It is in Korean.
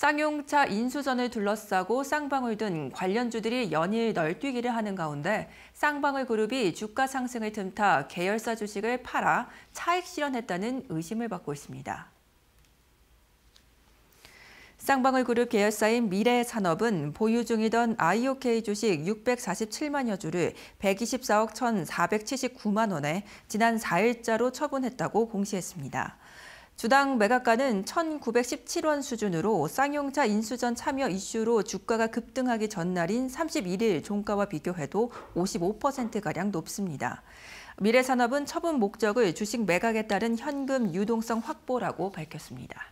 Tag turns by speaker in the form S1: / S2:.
S1: 쌍용차 인수전을 둘러싸고 쌍방울 등 관련주들이 연일 널뛰기를 하는 가운데 쌍방울 그룹이 주가 상승을 틈타 계열사 주식을 팔아 차익 실현했다는 의심을 받고 있습니다. 쌍방울 그룹 계열사인 미래산업은 보유 중이던 IOK 주식 647만여 주를 124억 1,479만 원에 지난 4일자로 처분했다고 공시했습니다. 주당 매각가는 1,917원 수준으로 쌍용차 인수전 참여 이슈로 주가가 급등하기 전날인 31일 종가와 비교해도 55%가량 높습니다. 미래산업은 처분 목적을 주식 매각에 따른 현금 유동성 확보라고 밝혔습니다.